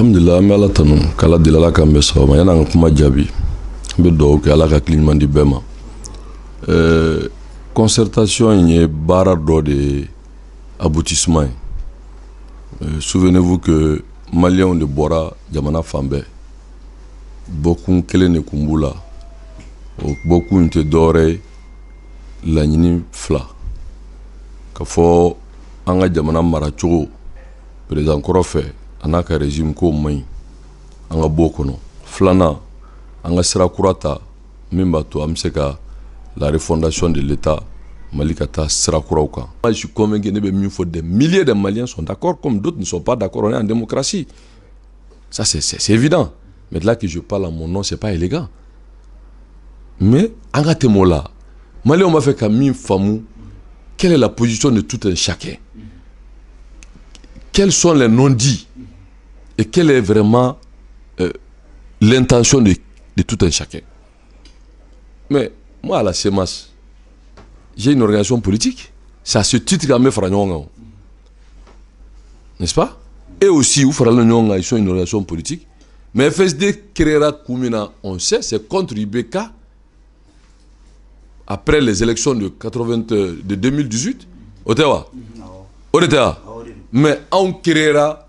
alhamdulilah an bɛ ala tanu k'ala deli ala k'an bɛ sababa yan'an ka kuma jaabi an bɛ dugawu kɛ ala ka hakili ɲuman di bɛɛ ma ɛɛ concertation in ye baara dɔ de ye aboutissement ye euh, souvenez-vous que maliyɛnw de bɔra jamana fan bɛɛ bɔkun kelen de kun b'u la o bɔkun tɛ dɔwɛrɛ ye laɲini fila ka fɔ an ka jamana maracogo perezan kɔrɔ fɛ a ka régime kow man anga Flana flana b'o sera kurata an la refondation de l'état Malikata, sera taa moi je suis convaincu ne des milliers de maliens sont d'accord comme d'autres ne sont pas d'accord on est en démocratie ça c'est évident mais là que je parle à mon nom c'est pas élégant mais angate temola tɛmɛ o la maliyɛnw ka quelle est la position de tout un chacun quels sont les non dits quelle est vraiment euh, l'intention de, tout un chacun. Mais moi, à la CEMAS, j'ai une organisation politique. Ça à titre qu'à me N'est-ce pas Et aussi, où fera ils sont une organisation politique. Mais FSD créera Koumina, on sait, c'est contre Ibeka après les élections de, 80, euh, de 2018. Au Mais on créera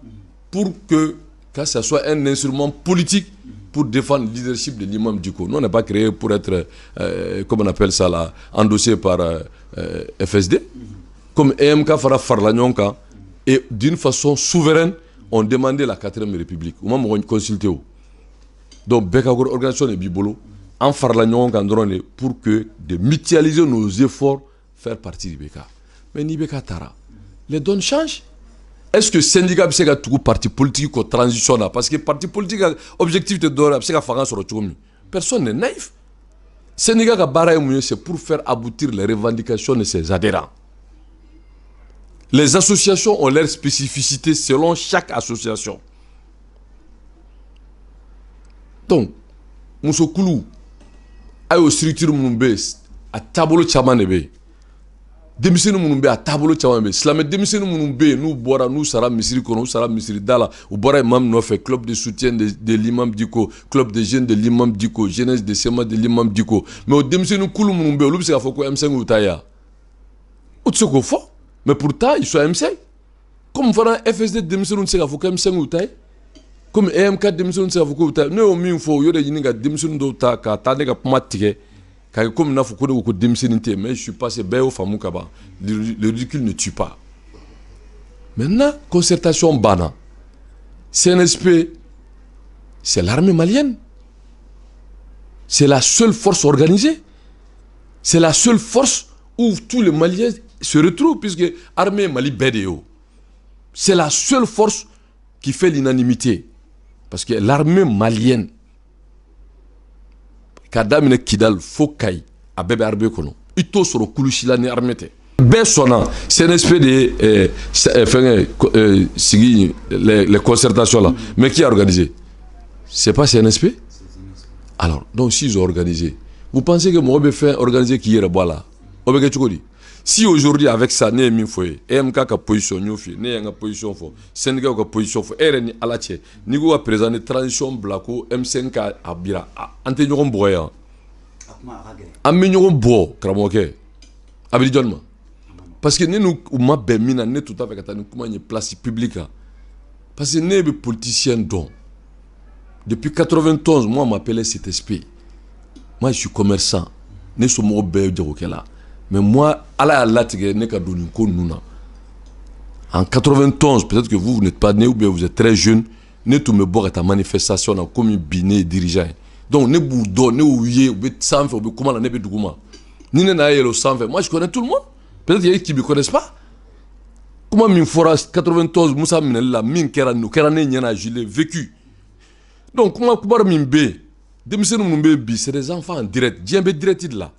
pour que, que ce soit un instrument politique pour défendre le leadership de l'imam coup. Nous, on n'est pas créé pour être, euh, comme on appelle ça là, endossé par euh, FSD, comme EMK fera Farlagnonka, et d'une façon souveraine, on demandait la 4ème République. Moi, je consulter donc, Bekagor, organisation de Bibolo, en Farlagnonka, pour que de mutualiser nos efforts, faire partie du Beka. Mais Nibeka Tara, les dons changent est ce que le syndicat c'est se parti politique qui transition parce que le parti politique l'objectif objectif dora, c'est a France se le fanga personne n'est naïf Le syndicat qui a c'est pour faire aboutir les revendications de ses adhérents les associations ont leurs spécificités selon chaque association donc musokulu a eu structure mon best à tableau denmisɛnnin minnu bɛ a taabolo caman bɛ silamɛ denmisɛnnin nous bɛ nous boira, nous n'u sara misiri kɔnɔ u sara misiri da la Nous bɔra imam club de soutien de, de l'imam diko club de jeunes de l'imam diko jeunesse de sema de l'imam diko mais au denmisɛnnin nous minnu bɛ yen olu bɛ se M5 ou ta ye wa se mais pourtant ils sont M5 comme fana FSD denmisɛnninw nous se k'a fɔ M5 ou ta comme am4 tɛ se k'a fɔ k'u ta ye ne y'o min fɔ u y'o de ɲini ka denmisɛnnin dɔw ta ka taa ne car comme mais je suis passé Le ridicule ne tue pas. Maintenant, concertation bana. CNSP, c'est l'armée malienne. C'est la seule force organisée. C'est la seule force où tous les Maliens se retrouvent, puisque armée malienne C'est la seule force qui fait l'unanimité. Parce que l'armée malienne, k'a daminɛ kidal fo kayi a bɛɛ bɛ armée kɔnɔ i t'o sɔrɔ kulusi la ni armée tɛ bɛɛ sɔnna CNSP de ye eh, fɛngɛ sigi les, les concertations là mais qui a organisé c'est pas CNSP alors donc s'ils ont organisé vous pensez que mɔgɔ bɛ fɛn organisé qui yɛrɛ bɔ a la o bɛ kɛ cogo di si aujourd'hui, avec ça, ne avons une position f'i ne nous position nous avons ka position ni Ala n'i transition blaco m bira parce que nous ma tout place publique parce que politicien depuis 91 moi m'appelle cet esprit. moi je suis commerçant ne nous, nous, mais moi, Allah a latigé ne ka don nin ko ninnu na. En 91, peut-être que vous, vous n'êtes pas né ou bien vous êtes très jeune, ne tun bɛ bɔ ka manifestation na comme biné dirigeant Donc ne b'u dɔn, ne y'u ou bien sans faire u bɛ kuma na, ne bɛ Ni ne n'a yɛlɛ o moi je connais tout le monde. Peut-être qu'il y a qui ne me connaissent pas. Comment min fɔra 91 Moussa minɛli la min kɛra nin o ne ɲɛna je l'ai vécu. Donc comment kibaru min bɛ yen denmisɛnnin minnu bɛ c'est des enfants en direct diɲɛ bɛ direct de la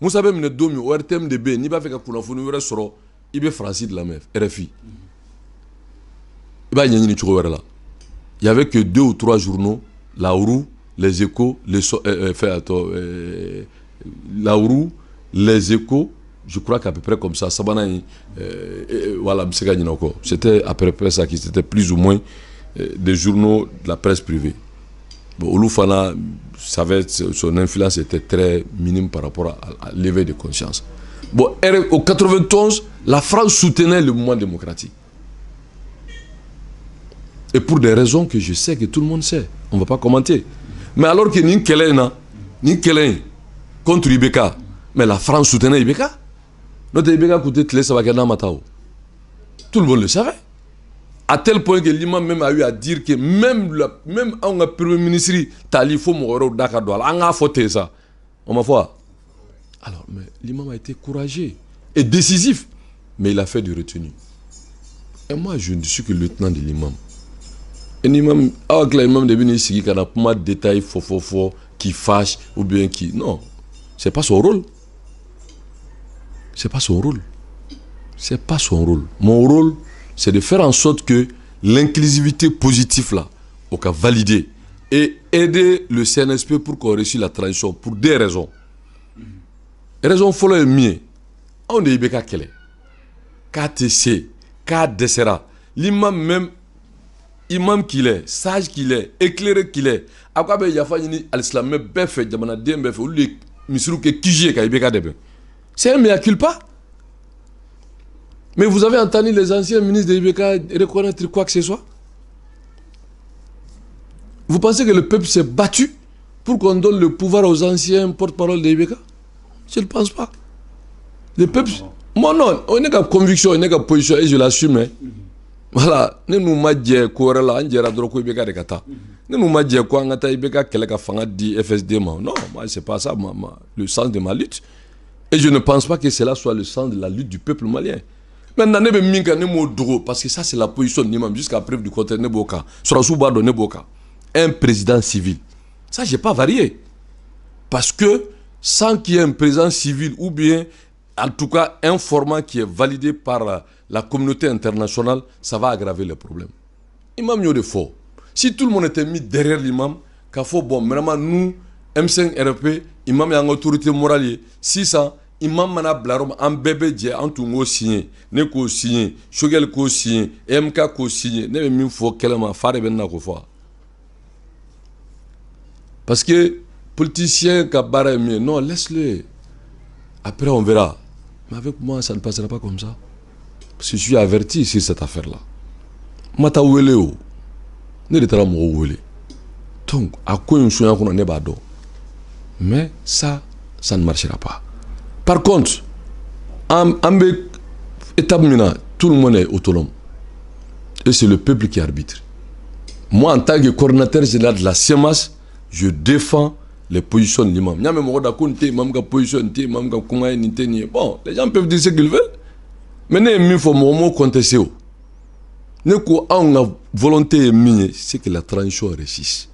musa bɛ minɛ don min o rtm de bɛ yen n'i b'a fɛ ka kunnafoni wɛrɛ sɔrɔ i bɛ faransi de lamɛn rfi i b'a ɲɛɲini cogo wɛrɛ la y avait que deux ou trois journaux la roue les échos les euh, euh, euh, la roue les échos je crois qu'à peu près comme ça sabana, euh, euh voilà c'était à peu près ça qui c'était plus ou moins des journaux de la presse privée Bon, savait, son influence était très minime par rapport à, l'éveil de conscience. Bon, au 91, la France soutenait le mouvement démocratique. Et pour des raisons que je sais que tout le monde sait. On ne va pas commenter. Mais alors que ni contre Ibeka, mais la France soutenait Ibeka. Notre Ibeka coûtait Tout le monde le savait à tel point que l'imam même a eu à dire que même la même premier ministre tali fo mɔgɔ wɛrɛw dakar a ça. ça. on m'a foi alors mais l'imam a été courageux et décisif mais il a fait du retenu et moi je ne suis que lieutenant de l'imam ah, et l'imam aw que imam de bɛn'i qui a pas de détails faux faux faux, qui fâche ou bien qui non c'est pas son rôle c'est pas son rôle c'est pas son rôle mon rôle c'est de faire en sorte que l'inclusivité positive là, au cas validé, et aider le CNSP pour qu'on réussisse la transition pour des raisons. Raison folles et min on est de bɛ ka kɛlɛ l'imam même imam qu'il est, sage qu'il est, éclairé qu'il est ben, a ya a ni yafa ɲini alisilamɛ bɛɛ fɛ jamanaden bɛɛ fɛ olu de misiriw ka c'est un miracle culpa mais vous avez entendu les anciens ministres de l'IBK reconnaître quoi que ce soit Vous pensez que le peuple s'est battu pour qu'on donne le pouvoir aux anciens porte-parole de l'IBK Je ne pense pas. Le peuple... Moi non, on n'est qu'à conviction, on n'est qu'à position, et je l'assume. Hein. Mhm. Voilà, ne nous ma pas ko wɛrɛ la de mhm. ne nous fanga di FSD non moi c'est pas ça le sens de ma lutte et je ne pense pas que cela soit le sens de la lutte du peuple malien Maintenant, ne m'o parce que ça c'est la position de l'imam jusqu'à preuve du côté de Neboka, sur la b'a de un président civil ça j'ai pas varié parce que sans qu'il y ait un président civil ou bien en tout cas un format qui est validé par la, communauté internationale ça va aggraver le problème imam a de faux. si tout le monde était mis derrière l'imam il faut bon vraiment nous M5 RP imam a une autorité morale 600, i ma mana bila yɔrɔ an bɛɛ bɛ jɛ an tun k'o siɲɛ ne k'o siɲɛ sogɛli k'o siɲɛ emka k'o siɲɛ ne bɛ min fɔ kɛlɛ fa de bɛ na ko fɔ parce que politicien ka baara ye min non laisse le après on verra mais avec moi ça ne passera pas comme ça parce que je suis averti sur cette affaire là Mata ma taa wele o ne de taara mɔgɔw wele donc a ko in sonya kɔnɔ ne b'a dɔn mais ça ça ne marchera pas par contre, en étape tout le monde est autonome. Et c'est le peuple qui arbitre. Moi, en tant que coordinateur général de la CEMAS, je défends les positions de l'imam. Bon, les gens peuvent dire ce qu'ils veulent. Mais il faut Ne contester. Nous avons volonté, c'est que la transition réussisse.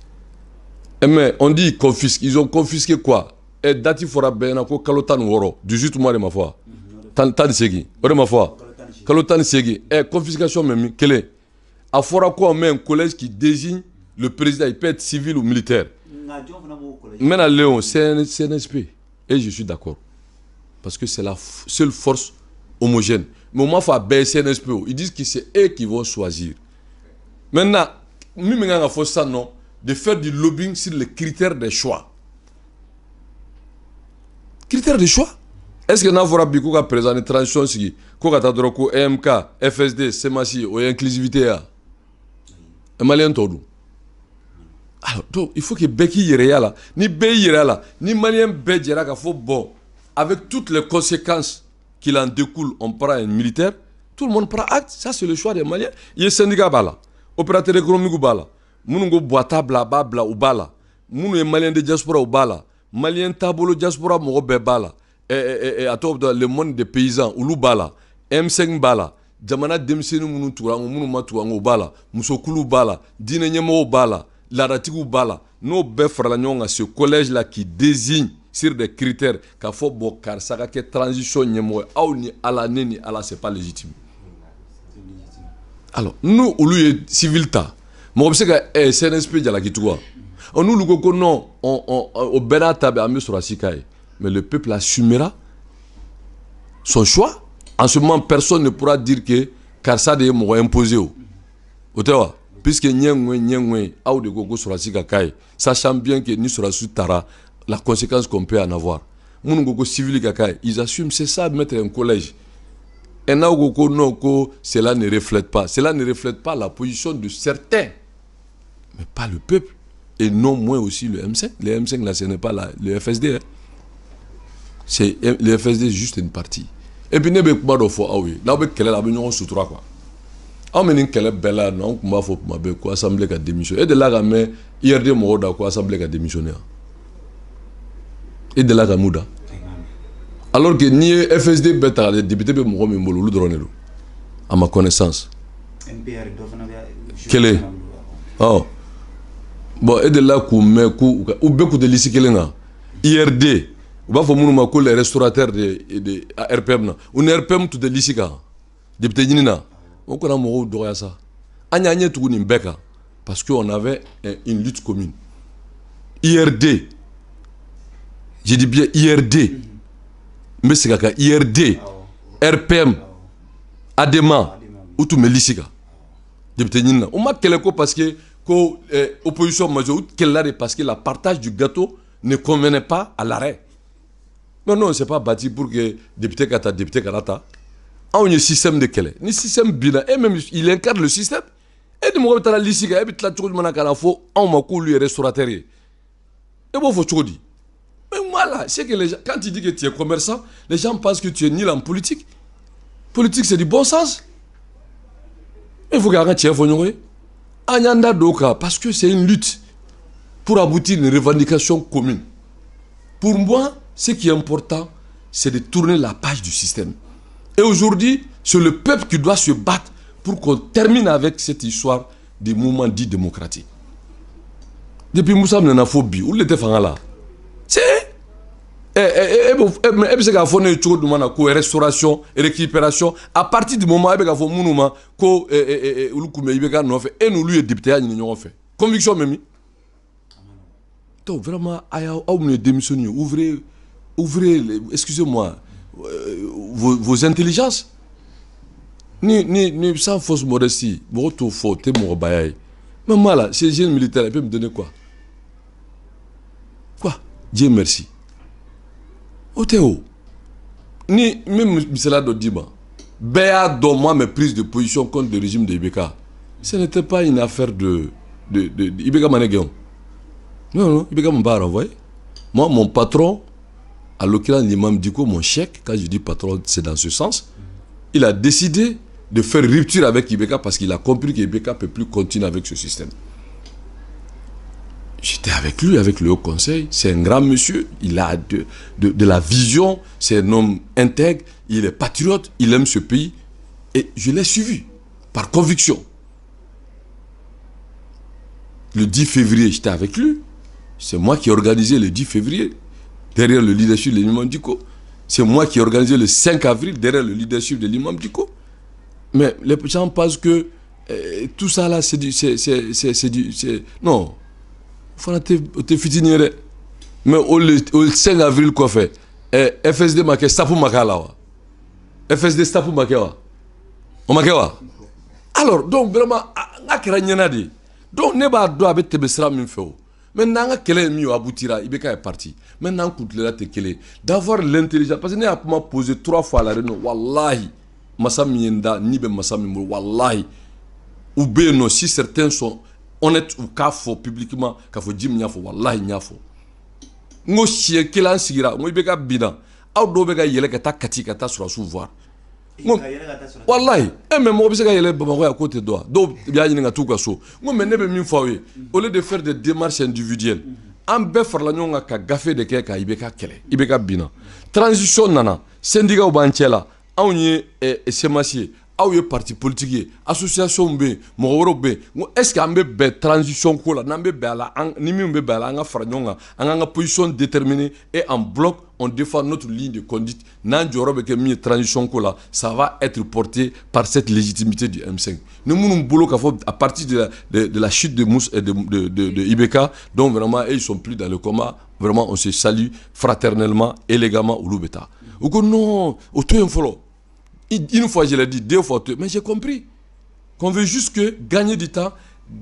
Eh mais on dit confisque. Ils ont confisqué quoi et dati fora bɛɛ ko kalo Woro 18 mois de ma foi wa tan segi o de ma foi wa tan segi et confiscation même quelle? a fɔra ko même un collège qui désigne le président il peut être civil ou militaire mena leon CNSP et je suis d'accord parce que c'est la seule force homogène mais moi m'a fɔ un CNSP ils disent que c'est eux qui vont choisir maintenant nous min la force de faire du lobbying sur les critères des choix critère de choix est-ce que nous Biko bi ko ka transition sigi ko e a taa MK, fsd semasi ou inclusivité ya malien tɔ alors ah, il faut que Beki y ni Beki y ni malien Bejera, ka faut avec toutes les conséquences qui en découlent on prend un militaire tout le monde prend acte ça c'est le choix des maliens a le syndicat b'a opérateur économique b'a la minnu ko bla bala a b'a bila la de diaspora ou bala. Malien Tabolo, diaspora mɔgɔ bala e e, le monde des paysans ou bala M5 bala jamana denmisɛnnin nous Moussoukou, bala musokulu bala n'o ce collège là qui désigne sur des critères k'a transition nyemo auni Ala Ala c'est pas légitime alors nous ye civil se ka nous nous que non on, bɛɛ n'a ta bɛ mais le peuple assumera son choix en ce moment personne ne pourra dire que car de moi imposé Otewa, puisque n'y a pas de gogo sachant bien que nous sur tara la conséquence qu'on peut en avoir Nous, civils. ils assument c'est ça mettre un collège et nous, ko non cela ne reflète pas cela ne reflète pas la position de certains mais pas le peuple et non moins aussi le M5. Le M5, là, ce n'est pas la, le FSD. Hein. C'est le FSD juste une partie. Et puis, ne pas de fois, ah oui, là, quelle est la nous sous trois, quoi. On mène quelle belle là, non, on m'a fait ma belle, quoi, assemblée qui a Et de là, hier IRD Mouda, quoi, assemblée qui a hein. Et de là, Mouda. Alors que ni FSD, beta les députés, ben, mais moi, mais moi, le à ma connaissance. Quel est Oh bon et de là mɛn k'u u bɛɛ ird u b'a vous minnu ma les restaurateurs de de rpm na u rpm tout de lisi député ɲini na o kana mɔgɔw dɔgɔya sa an y'an ɲɛ tugu nin parce que on avait une lutte commune ird je dis bien ird mais c'est quoi ird rpm adema ou tout bɛ lisi député ɲini na u ma quelque ko parce que que euh, l'opposition opposition majoritaire qu'elle parce que la partage du gâteau ne convenait pas à l'arrêt. Mais non, c'est pas bâti pour que député Kata, député Karata, on un système de quelle est. Un système bilan Et même, il incarne le système. Et de mon côté, la liste, et puis la tour de Manakala, faut, on m'a coulu et restaurateur. Et bon, faut tout dire. Mais voilà, c'est que quand tu dis que tu es commerçant, les gens pensent que tu es nul en politique. Politique, c'est du bon sens. Il faut garder un tiers, a Doka, parce que c'est une lutte pour aboutir à une revendication commune. Pour moi, ce qui est important, c'est de tourner la page du système. Et aujourd'hui, c'est le peuple qui doit se battre pour qu'on termine avec cette histoire des mouvements dits démocratiques. Depuis Moussa Mnenafo où l'était Fangala e eh, eh, eh, bɛ se k'a fɔ ne ye cogo duman na ko restauration récupération à partir du moment e bɛ k'a fɔ minnu ma ko olu tun bɛ IBK nɔfɛ e n'olu ye député ya ɲini ɲɔgɔn fɛ conviction bɛ min donc vraiment a y'aw aw minnu vous, denmisɛnninw ye ouvrez ouvrez excusez moi euh, vos, vos intelligences ni ni ni sans fausse modestie mɔgɔ t'o tout o tɛ mɔgɔbaya ye mais moi là ces jeunes militaires ils peuvent me donner quoi quoi Dieu merci Oteo, ni même cela misala Diba. Béa moi mes prises de position contre le régime de Ibeka ce n'était pas une affaire de de de non non Ibeka m'a pas renvoyé moi mon patron à l'occurrence l'imam Diko mon chèque quand je dis patron c'est dans ce sens il a décidé de faire rupture avec Ibeka parce qu'il a compris que ne peut plus continuer avec ce système J'étais avec lui, avec le Haut Conseil. C'est un grand monsieur. Il a de, la vision. C'est un homme intègre. Il est patriote. Il aime ce pays. Et je l'ai suivi par conviction. Le 10 février, j'étais avec lui. C'est moi qui ai organisé le 10 février, derrière le leadership de l'imam Diko. C'est moi qui ai organisé le 5 avril, derrière le leadership de l'imam Diko. Mais les gens pensent que eh, tout ça là, c'est du. C'est, non, fana tɛ te ye dɛ mɛ o le o 5 avril kɔfɛ ɛ fsd ma kɛ sapu ma la fsd sapu pour kɛ wa o ma wa alors donc vraiment ah, n ka kɛra ɲɛna de donc ne b'a dɔn a bɛ tɛmɛ sira min fɛ o maintenant an ka kɛlɛ ye min ye o aboutira est parti maintenant an kun tilenna tɛ kelen d'avoir l'intelligence parce que ne y'a kuma posé trois fois à la réunion walahi masa min da ni bɛ masa min bolo walahi u bɛ certains sont honnête u k'a fɔ publiquement k'a fɔ ji min y'a fɔ walahi n y'a sigira n ko ka binna aw do be ka yɛlɛ ka taa kati ka taa surasiw voir walayi e mɛ mɔgɔ bɛ se ka yɛlɛ bamakɔ yan k'o tɛ dɔn wa dɔw y'a ɲini ka ka so n ko ne be min fɔ ye au lieu de faire des démarches individuelles an be farala ɲɔgɔn kan ka gafe de kɛ ka i bɛ ka kɛlɛ i bɛ ka binna transition nana syndicats b'an cɛla anw ye semasi ye aw parti politique association bɛ est ce qu'il y a une transition On la a la la position déterminée et en bloc on défend notre ligne de conduite n'an jɔyɔrɔ bɛ transition ça va être porté par cette légitimité du M5 Nous nous un ka à partir de la de, la chute de Mousse et de Ibeka, donc vraiment ils sont plus dans le coma vraiment on se salue fraternellement élégamment olu bɛ taa u non o to un fɔlɔ. Une fois, je l'ai dit, deux fois, Mais j'ai compris qu'on veut juste que gagner du temps,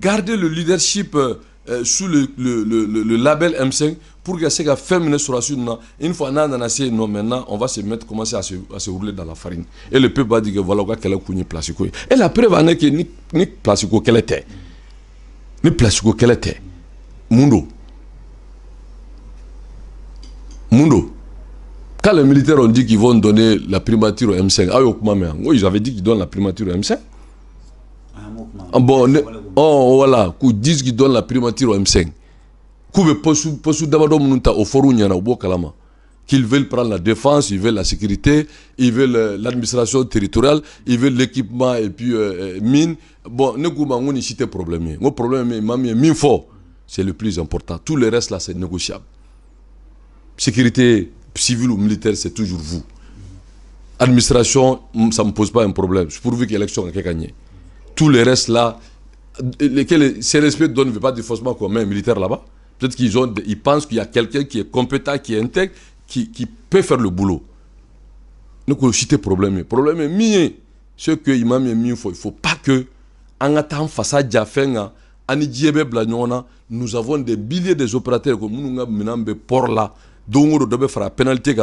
garder le leadership euh, euh, sous le, label M5 pour que ça ferme sur la sur Une fois, non, non, maintenant, on va se mettre, commencer à se, rouler dans la farine. Et le peuple va dire que voilà, quelle est plastique. Et la preuve en est que ni, ni plastique, qu'elle était. Ni plastique, quel était. Mundo. Mundo. Quand les militaires ont dit qu'ils vont donner la primature au M5, ils avaient dit qu'ils donnent la primature au M5. Ah Bon, oh, voilà, qu'ils disent qu'ils donnent la primature au M5. Qu'ils veulent prendre la défense, ils veulent la sécurité, ils veulent euh, l'administration territoriale, ils veulent l'équipement et puis euh, euh mine. Bon, ne problème. Le problème, c'est le plus important. Tout le reste, là, c'est négociable. Sécurité, civil ou militaire, c'est toujours vous. Administration, ça ne me pose pas un problème. Je pourvu que l'élection ait gagné. Tout le reste là, lesquels, ces respects ne veut pas dire forcément qu'on met un militaire là-bas. Peut-être qu'ils ils pensent qu'il y a quelqu'un qui est compétent, qui est intègre, qui, qui peut faire le boulot. Donc, le problème. Le problème est mien. Ce que l'imam est mieux, il ne faut, pas que, en attendant face à Djafenga, nous avons des milliers d'opérateurs comme nous, nous avons des ports là. Donc on doit faire la pénalité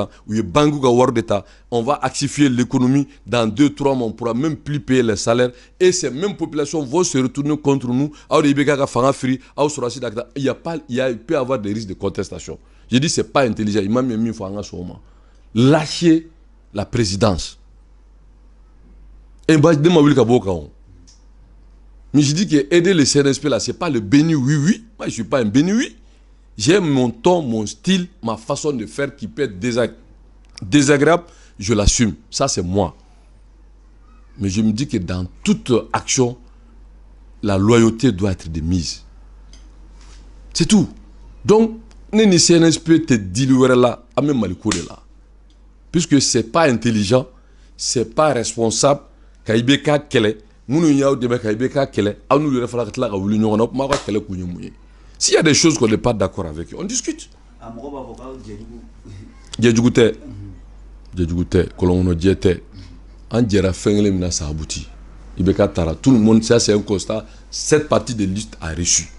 on va actifier l'économie dans deux trois mois on ne pourra même plus payer les salaires et ces mêmes populations vont se retourner contre nous il y a pas il peut y avoir des risques de contestation Je que ce n'est pas intelligent Il m'a mis une fois en sɔn lâcher la présidence et bah, mais je dis que aider le CNSP ce n'est pas le béni oui oui moi je suis pas un béni oui j'ai mon ton, mon style, ma façon de faire qui peut être désagréable, je l'assume. Ça, c'est moi. Mais je me dis que dans toute action, la loyauté doit être démise. mise. C'est tout. Donc, ne ni CNSP te dit là, à même là. Puisque ce n'est pas intelligent, ce n'est pas responsable, Kaibeka Kele, pas s'il y a des choses qu'on n'est pas d'accord avec, on discute. Djedjougou tɛ Djedjougou ça Ibeka tout le monde ça c'est un constat cette partie de liste a reçu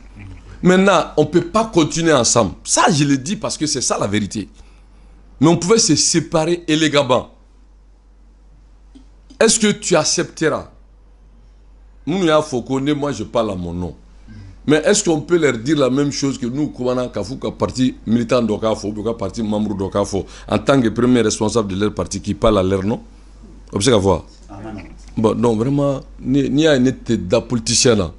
maintenant on peut pas continuer ensemble ça je le dis parce que c'est ça la vérité mais on pouvait se séparer élégamment est-ce que tu accepteras nous fokone moi je parle à mon nom mais est-ce qu'on peut leur dire la même chose que nous, Koumana Kafou, le parti militant d'Okafo, le parti membre d'Okafo, en tant que premier responsable de leur parti qui parle à leur nom Vous voir. Bon, donc vraiment, ni à une des politicien là,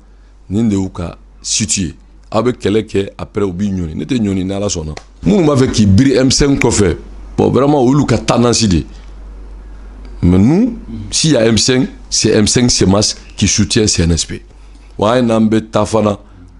ni de ouka situé. Avec quelqu'un après au bignoni, n'était nyoni dans la zone. Nous avons qui brille M5 fait, Bon, vraiment, ou l'ouka tendance Mais nous, s'il y a M5, c'est M5 c'est masse, qui soutient CNSP. Ouais, n'ambé tafana.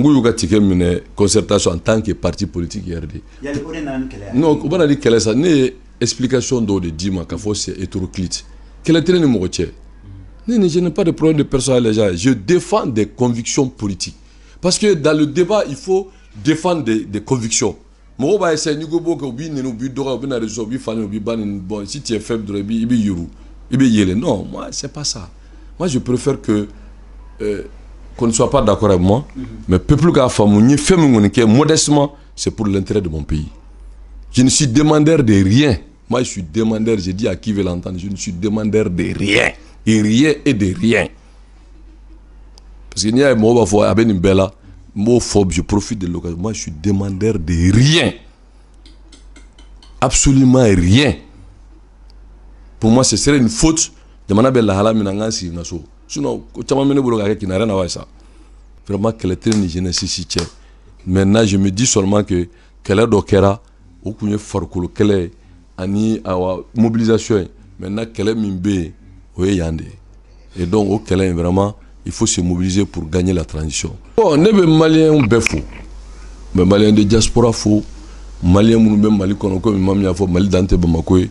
nguyu y'u ka ticket minɛ concertation en tant que parti politique RD de non vous ma ni kɛlɛ sa ne explication dɔw de d'i ma k'a fɔ c'est hétéroclite kɛlɛ qu'elle est ni mɔgɔ cɛ ne je n'ai pas de problème de personnalisation les gens je défends des convictions politiques parce que dans le débat il faut défendre des, convictions mɔgɔw b'a essayer n'i ko b'o kɛ u b'i nɛni u b'i dɔgɔya u bɛ réseau u bon si tu es faible dɔrɔn i b'i i yuru i yele. non moi c'est pas ça moi je préfère que euh, qu'on ne soit pas d'accord avec moi, mhm. mais peuple qui a fait modestement, c'est pour l'intérêt de mon pays. Je ne suis demandeur de rien. Moi, je suis demandeur, j'ai dit à qui veut l'entendre, je ne suis demandeur de rien. Et rien et de rien. Parce que y a un je profite de l'occasion. Moi, je suis demandeur de rien. Absolument rien. Pour moi, ce serait une faute. de ben Je sinon ko caman bɛ ne bolo ka kɛ kinare na wa sa vraiment kɛlɛ tɛ ni jeunesse cɛ maintenant je me dis seulement que kɛlɛ dɔ kɛra o tun ye farikolo kɛlɛ ye ani awa mobilisation ye maintenant kɛlɛ min bɛ yen o ye yan de ye et donc o kɛlɛ in vraiment il faut se mobiliser pour gagner la transition. bon ne bɛ maliyɛn bɛɛ fo n maliyɛn de diaspora fo maliyɛn minnu bɛ mali kɔnɔ komi maa min y'a fɔ mali dan tɛ bamakɔ ye.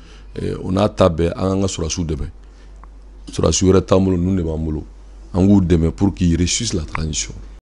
Eh, On a ta bɛɛ sur la demain sur la sɔrɔsi wɛrɛ t'an bolo ninnu de an pour qu'ils réussissent la transition